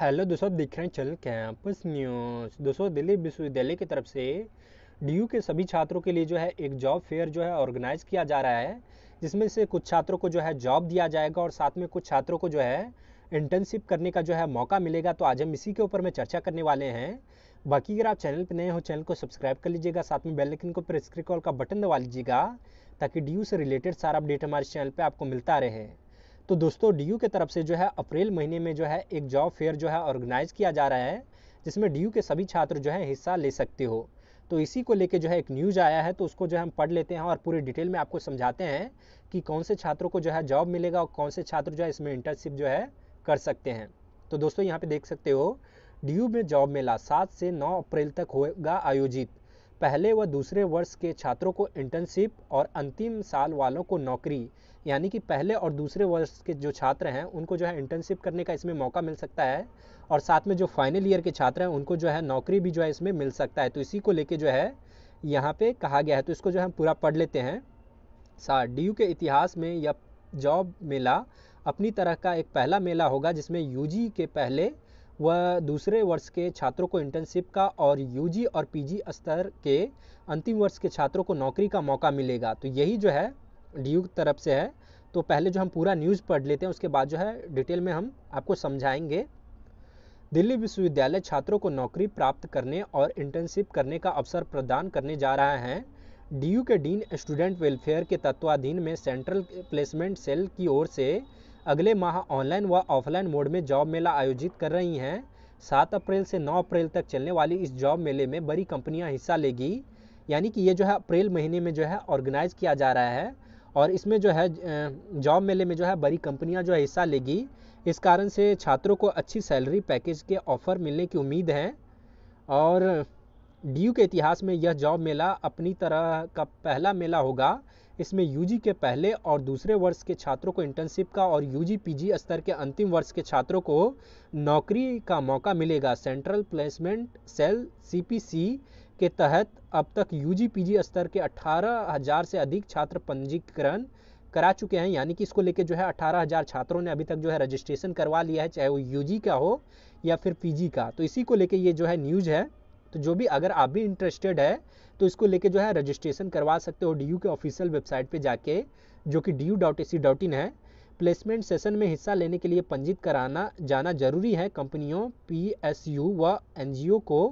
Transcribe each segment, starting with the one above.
hello दोस्तों देख रहे हैं चल कैंपस न्यूज़ दोस्तों दिल्ली विश्वविद्यालय की तरफ से डी के सभी छात्रों के लिए जो है एक जॉब फेयर जो है ऑर्गेनाइज किया जा रहा है जिसमें से कुछ छात्रों को जो है जॉब दिया जाएगा और साथ में कुछ छात्रों को जो है इंटर्नशिप करने का जो है मौका मिलेगा तो आज हम इसी के ऊपर में चर्चा करने वाले हैं बाकी अगर आप चैनल पर नए हो चैनल को सब्सक्राइब कर लीजिएगा साथ में बेल लेकिन को प्रेस कॉल का बटन दबा लीजिएगा ताकि डी से रिलेटेड सारा अपडेट हमारे चैनल पर आपको मिलता रहे तो दोस्तों डी के तरफ से जो है अप्रैल महीने में जो है एक जॉब फेयर जो है ऑर्गेनाइज किया जा रहा है जिसमें डी के सभी छात्र जो है हिस्सा ले सकते हो तो इसी को लेके जो है एक न्यूज़ आया है तो उसको जो है हम पढ़ लेते हैं और पूरी डिटेल में आपको समझाते हैं कि कौन से छात्रों को जो है जॉब मिलेगा और कौन से छात्र जो है इसमें इंटर्नशिप जो है कर सकते हैं तो दोस्तों यहाँ पे देख सकते हो डी में जॉब मेला सात से नौ अप्रैल तक होगा आयोजित पहले व दूसरे वर्ष के छात्रों को इंटर्नशिप और अंतिम साल वालों को नौकरी यानी कि पहले और दूसरे वर्ष के जो छात्र हैं उनको जो है इंटर्नशिप करने का इसमें मौका मिल सकता है और साथ में जो फाइनल ईयर के छात्र हैं उनको जो है नौकरी भी जो है इसमें मिल सकता है तो इसी को लेके जो है यहाँ पे कहा गया है तो इसको जो हम पूरा पढ़ लेते हैं सा डी के इतिहास में यह जॉब मेला अपनी तरह का एक पहला मेला होगा जिसमें यू के पहले वह दूसरे वर्ष के छात्रों को इंटर्नशिप का और यूजी और पीजी स्तर के अंतिम वर्ष के छात्रों को नौकरी का मौका मिलेगा तो यही जो है डी तरफ से है तो पहले जो हम पूरा न्यूज़ पढ़ लेते हैं उसके बाद जो है डिटेल में हम आपको समझाएंगे दिल्ली विश्वविद्यालय छात्रों को नौकरी प्राप्त करने और इंटर्नशिप करने का अवसर प्रदान करने जा रहा है डीयू के डीन स्टूडेंट वेलफेयर के तत्वाधीन में सेंट्रल प्लेसमेंट सेल की ओर से अगले माह ऑनलाइन व ऑफलाइन मोड में जॉब मेला आयोजित कर रही हैं सात अप्रैल से नौ अप्रैल तक चलने वाली इस जॉब मेले में बड़ी कंपनियां हिस्सा लेगी यानी कि ये जो है अप्रैल महीने में जो है ऑर्गेनाइज किया जा रहा है और इसमें जो है जॉब मेले में जो है बड़ी कंपनियां जो है हिस्सा लेगी इस कारण से छात्रों को अच्छी सैलरी पैकेज के ऑफ़र मिलने की उम्मीद है और डी के इतिहास में यह जॉब मेला अपनी तरह का पहला मेला होगा इसमें यूजी के पहले और दूसरे वर्ष के छात्रों को इंटर्नशिप का और यूजी पीजी स्तर के अंतिम वर्ष के छात्रों को नौकरी का मौका मिलेगा सेंट्रल प्लेसमेंट सेल सीपीसी के तहत अब तक यूजी पीजी स्तर के 18,000 से अधिक छात्र पंजीकरण करा चुके हैं यानी कि इसको लेके जो है 18,000 छात्रों ने अभी तक जो है रजिस्ट्रेशन करवा लिया है चाहे वो यूजी का हो या फिर पीजी का तो इसी को लेके ये जो है न्यूज़ है तो जो भी अगर आप भी इंटरेस्टेड है तो इसको लेके जो है रजिस्ट्रेशन करवा सकते हो डी के ऑफिशियल वेबसाइट पे जाके जो कि डी है प्लेसमेंट सेशन में हिस्सा लेने के लिए पंजीत कराना जाना जरूरी है कंपनियों यू व एन को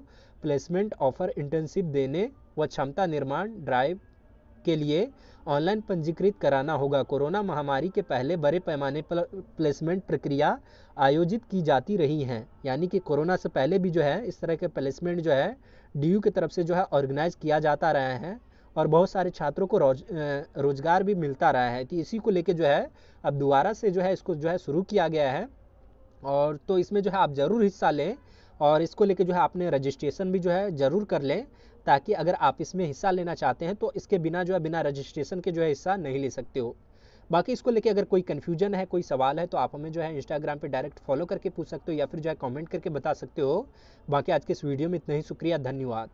प्लेसमेंट ऑफर इंटर्नशिप देने व क्षमता निर्माण ड्राइव के लिए ऑनलाइन पंजीकृत कराना होगा कोरोना महामारी के पहले बड़े पैमाने पर प्लेसमेंट प्रक्रिया आयोजित की जाती रही हैं यानी कि कोरोना से पहले भी जो है इस तरह के प्लेसमेंट जो है डी की तरफ से जो है ऑर्गेनाइज किया जाता रहा है और बहुत सारे छात्रों को रोज रोजगार भी मिलता रहा है तो इसी को लेके जो है अब दोबारा से जो है इसको जो है शुरू किया गया है और तो इसमें जो है आप ज़रूर हिस्सा लें और इसको लेके जो है आपने रजिस्ट्रेशन भी जो है ज़रूर कर लें ताकि अगर आप इसमें हिस्सा लेना चाहते हैं तो इसके बिना जो है बिना रजिस्ट्रेशन के जो है हिस्सा नहीं ले सकते हो बाकी इसको लेके अगर कोई कन्फ्यूजन है कोई सवाल है तो आप हमें जो है इंस्टाग्राम पे डायरेक्ट फॉलो करके पूछ सकते हो या फिर जो है कमेंट करके बता सकते हो बाकी आज के इस वीडियो में इतना ही शुक्रिया धन्यवाद